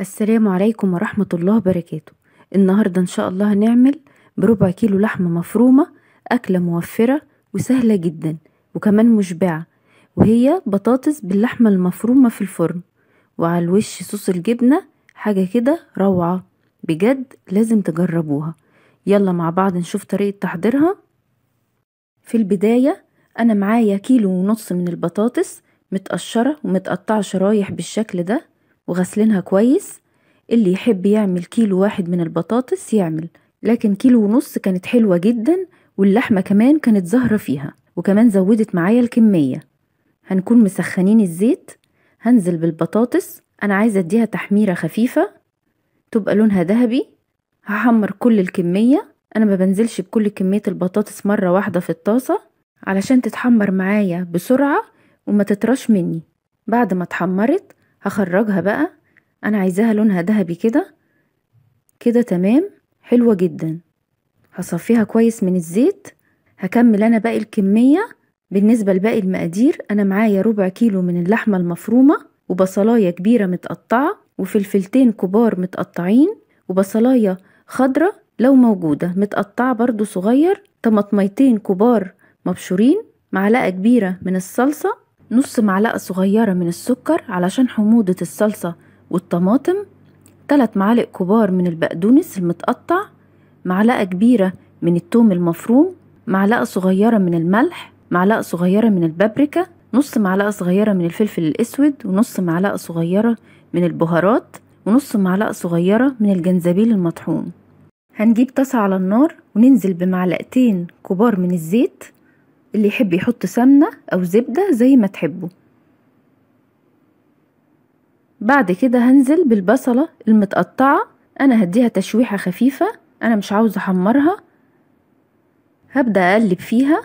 السلام عليكم ورحمة الله وبركاته النهاردة إن شاء الله هنعمل بربع كيلو لحمة مفرومة أكلة موفرة وسهلة جدا وكمان مشبعة وهي بطاطس باللحمة المفرومة في الفرن وعلى الوش صوص الجبنة حاجة كده روعة بجد لازم تجربوها يلا مع بعض نشوف طريقة تحضيرها في البداية أنا معايا كيلو ونص من البطاطس متقشرة ومتقطعة شرايح بالشكل ده وغسلينها كويس اللي يحب يعمل كيلو واحد من البطاطس يعمل لكن كيلو ونص كانت حلوة جدا واللحمة كمان كانت زهرة فيها وكمان زودت معايا الكمية هنكون مسخنين الزيت هنزل بالبطاطس أنا عايزة أديها تحميرة خفيفة تبقى لونها ذهبي هحمر كل الكمية أنا ما بنزلش بكل كمية البطاطس مرة واحدة في الطاسة علشان تتحمر معايا بسرعة وما تترش مني بعد ما اتحمرت هخرجها بقى انا عايزاها لونها ذهبي كده كده تمام حلوة جدا هصفيها كويس من الزيت هكمل انا باقي الكمية بالنسبة لباقي المقادير انا معايا ربع كيلو من اللحمة المفرومة وبصلاية كبيرة متقطعة وفلفلتين كبار متقطعين وبصلاية خضرة لو موجودة متقطعة برضو صغير طماطميتين كبار مبشورين معلقة كبيرة من الصلصة نص معلقة صغيرة من السكر علشان حموضة الصلصة والطماطم تلات معالق كبار من البقدونس المتقطع معلقة كبيرة من التوم المفروم معلقة صغيرة من الملح معلقة صغيرة من البابريكا نص معلقة صغيرة من الفلفل الأسود ونص معلقة صغيرة من البهارات ونص معلقة صغيرة من الجنزبيل المطحون هنجيب طاسة على النار وننزل بمعلقتين كبار من الزيت اللي يحب يحط سمنة أو زبدة زي ما تحبوا بعد كده هنزل بالبصلة المتقطعة أنا هديها تشويحة خفيفة أنا مش عاوزة أحمرها هبدأ أقلب فيها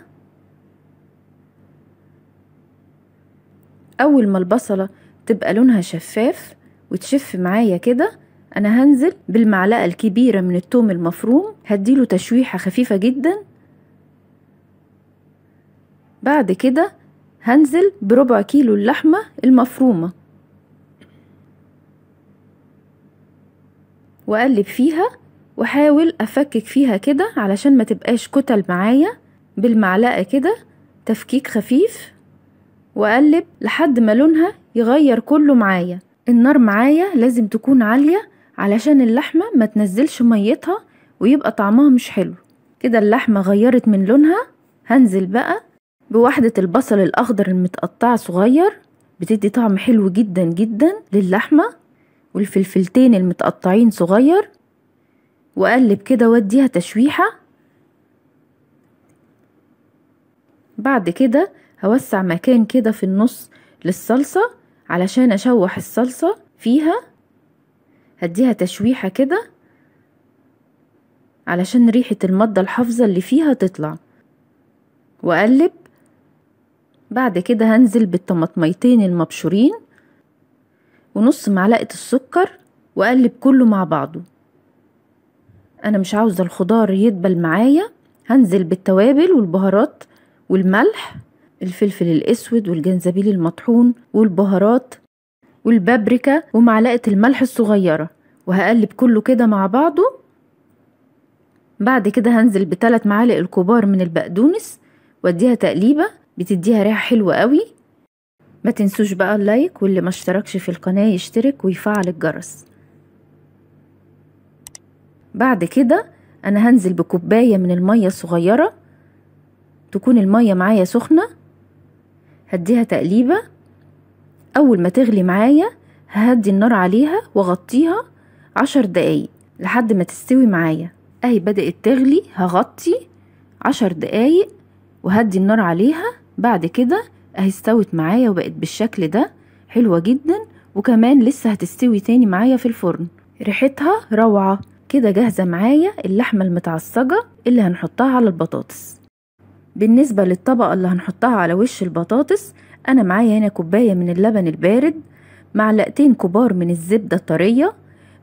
أول ما البصلة تبقى لونها شفاف وتشف معايا كده أنا هنزل بالمعلقة الكبيرة من التوم المفروم هديله تشويحة خفيفة جدا بعد كده هنزل بربع كيلو اللحمة المفرومة وأقلب فيها وحاول أفكك فيها كده علشان ما تبقاش كتل معايا بالمعلقة كده تفكيك خفيف وأقلب لحد ما لونها يغير كله معايا النار معايا لازم تكون عالية علشان اللحمة ما تنزلش ميتها ويبقى طعمها مش حلو كده اللحمة غيرت من لونها هنزل بقى بوحدة البصل الأخضر المتقطع صغير بتدي طعم حلو جدا جدا للحمة والفلفلتين المتقطعين صغير وأقلب كده واديها تشويحة بعد كده هوسع مكان كده في النص للصلصة علشان أشوح الصلصة فيها هديها تشويحة كده علشان ريحة المادة الحافظة اللي فيها تطلع وأقلب بعد كده هنزل بالطماطميتين المبشورين ونص معلقة السكر وأقلب كله مع بعضه أنا مش عاوزة الخضار يدبل معايا هنزل بالتوابل والبهارات والملح الفلفل الأسود والجنزبيل المطحون والبهارات والبابريكا ومعلقة الملح الصغيرة وهقلب كله كده مع بعضه بعد كده هنزل بثلاث معالق الكبار من البقدونس واديها تقليبة بتديها ريحة حلوة قوي ما تنسوش بقى اللايك واللي ما اشتركش في القناة يشترك ويفعل الجرس بعد كده انا هنزل بكوباية من المية الصغيرة تكون المية معايا سخنة هديها تقليبة اول ما تغلي معايا ههدي النار عليها واغطيها عشر دقايق لحد ما تستوي معايا اهي بدأت تغلي هغطي عشر دقايق وهدي النار عليها بعد كده اهي استوت معايا وبقت بالشكل ده حلوة جدا وكمان لسه هتستوي تاني معايا في الفرن ريحتها روعة كده جاهزة معايا اللحمة المتعصجة اللي هنحطها على البطاطس بالنسبة للطبقة اللي هنحطها على وش البطاطس أنا معايا هنا كوباية من اللبن البارد معلقتين كبار من الزبدة الطرية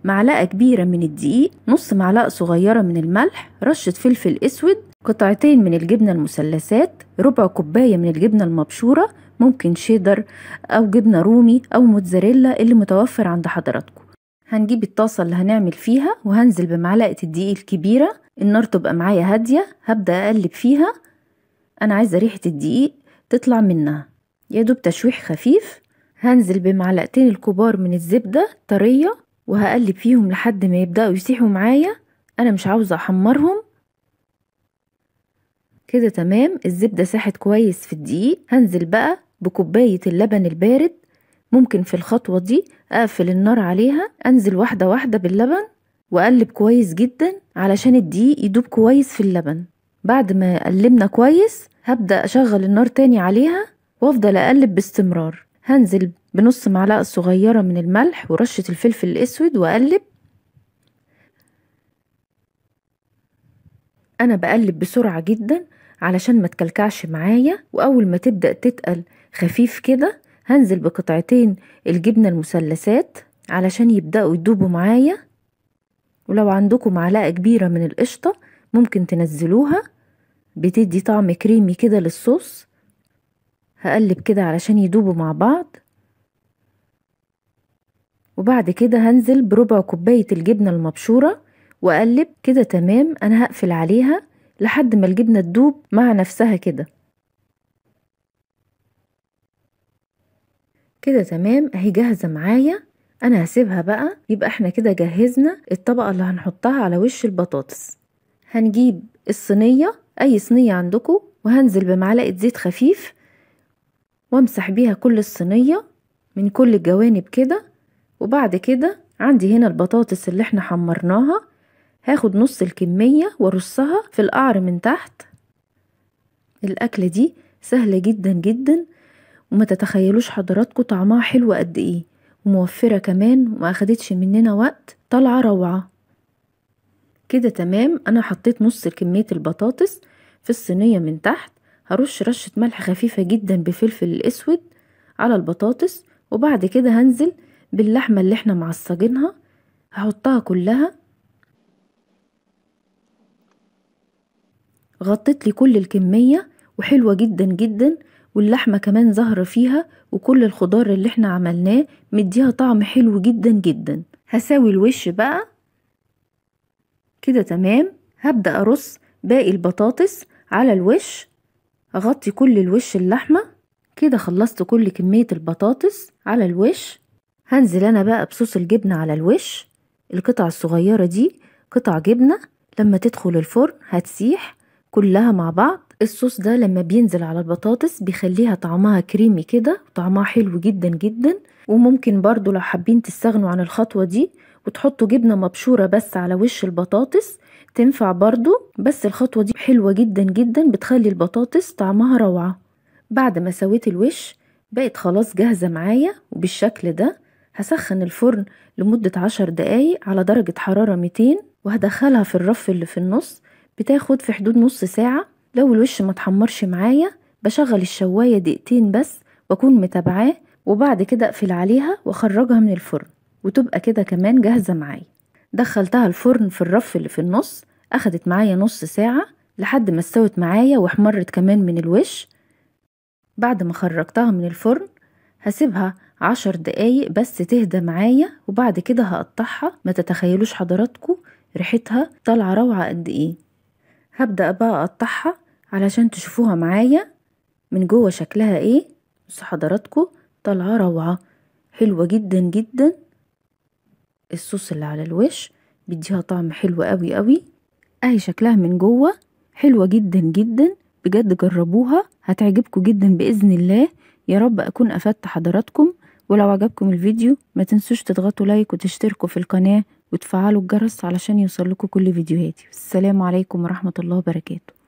معلقة كبيرة من الدقيق نص معلقة صغيرة من الملح رشة فلفل أسود قطعتين من الجبنة المثلثات ربع كوباية من الجبنة المبشورة ممكن شيدر أو جبنة رومي أو موتزاريلا اللي متوفر عند حضراتكم هنجيب الطاسة اللي هنعمل فيها وهنزل بمعلقة الدقيق الكبيرة النار تبقى معايا هادية هبدأ أقلب فيها أنا عايزة ريحة الدقيق تطلع منها يا دوب تشويح خفيف هنزل بمعلقتين الكبار من الزبدة طرية وهقلب فيهم لحد ما يبدأوا يسيحوا معايا أنا مش عاوزة أحمرهم كده تمام الزبدة ساحت كويس في الدقيق هنزل بقى بكوباية اللبن البارد ممكن في الخطوة دي أقفل النار عليها أنزل واحدة واحدة باللبن وأقلب كويس جدا علشان الدقيق يدوب كويس في اللبن بعد ما قلبنا كويس هبدأ أشغل النار تاني عليها وأفضل أقلب باستمرار هنزل بنص معلقة صغيرة من الملح ورشة الفلفل الأسود وأقلب أنا بقلب بسرعة جدا علشان ما تكلكعش معايا وأول ما تبدأ تتقل خفيف كده هنزل بقطعتين الجبنة المثلثات علشان يبدأوا يدوبوا معايا ولو عندكم معلقة كبيرة من القشطة ممكن تنزلوها بتدي طعم كريمي كده للصوص هقلب كده علشان يدوبوا مع بعض وبعد كده هنزل بربع كوباية الجبنة المبشورة واقلب كده تمام انا هقفل عليها لحد ما الجبنة تدوب مع نفسها كده كده تمام اهي جاهزة معايا انا هسيبها بقى يبقى احنا كده جهزنا الطبقة اللي هنحطها على وش البطاطس هنجيب الصينية اي صينية عندكم وهنزل بمعلقة زيت خفيف وامسح بيها كل الصينية من كل الجوانب كده وبعد كده عندي هنا البطاطس اللي احنا حمرناها هاخد نص الكمية وارصها في القعر من تحت الأكلة دي سهلة جدا جدا وما تتخيلوش حضراتكم طعمها حلو قد ايه وموفرة كمان وما أخدتش مننا وقت طالعة روعة كده تمام أنا حطيت نص كمية البطاطس في الصينية من تحت هرش رشة ملح خفيفة جدا بفلفل الأسود على البطاطس وبعد كده هنزل باللحمة اللي احنا معصجينها هحطها كلها غطيت لي كل الكمية وحلوة جدا جدا واللحمة كمان زهرة فيها وكل الخضار اللي احنا عملناه مديها طعم حلو جدا جدا هساوي الوش بقى كده تمام هبدأ ارص باقي البطاطس على الوش اغطي كل الوش اللحمة كده خلصت كل كمية البطاطس على الوش هنزل انا بقى بصوص الجبنة على الوش القطع الصغيرة دي قطع جبنة لما تدخل الفرن هتسيح كلها مع بعض الصوص ده لما بينزل على البطاطس بيخليها طعمها كريمي كده وطعمها حلو جدا جدا وممكن برضو لو حابين تستغنوا عن الخطوة دي وتحطوا جبنة مبشورة بس على وش البطاطس تنفع برضو بس الخطوة دي حلوة جدا جدا بتخلي البطاطس طعمها روعة بعد ما سويت الوش بقت خلاص جاهزة معايا وبالشكل ده هسخن الفرن لمدة عشر دقايق على درجة حرارة 200 وهدخلها في الرف اللي في النص بتاخد في حدود نص ساعة لو الوش ما تحمرش معايا بشغل الشواية دقيقتين بس واكون متابعاه وبعد كده اقفل عليها واخرجها من الفرن وتبقى كده كمان جاهزة معايا دخلتها الفرن في الرف اللي في النص اخدت معايا نص ساعة لحد ما استوت معايا واحمرت كمان من الوش بعد ما خرجتها من الفرن هسيبها عشر دقايق بس تهدى معايا وبعد كده هقطعها ما تتخيلوش حضراتكم ريحتها طالعه روعه قد ايه هبدأ بقى أقطعها علشان تشوفوها معايا من جوه شكلها ايه بص حضراتكو طالعه روعه حلوه جدا جدا الصوص اللي على الوش بيديها طعم حلو قوي قوي اهي شكلها من جوه حلوه جدا جدا بجد جربوها هتعجبكم جدا باذن الله يا رب اكون افدت حضراتكم ولو عجبكم الفيديو ما تنسوش تضغطوا لايك وتشتركوا في القناه وتفعلوا الجرس علشان يوصل لكم كل فيديوهاتي والسلام عليكم ورحمة الله وبركاته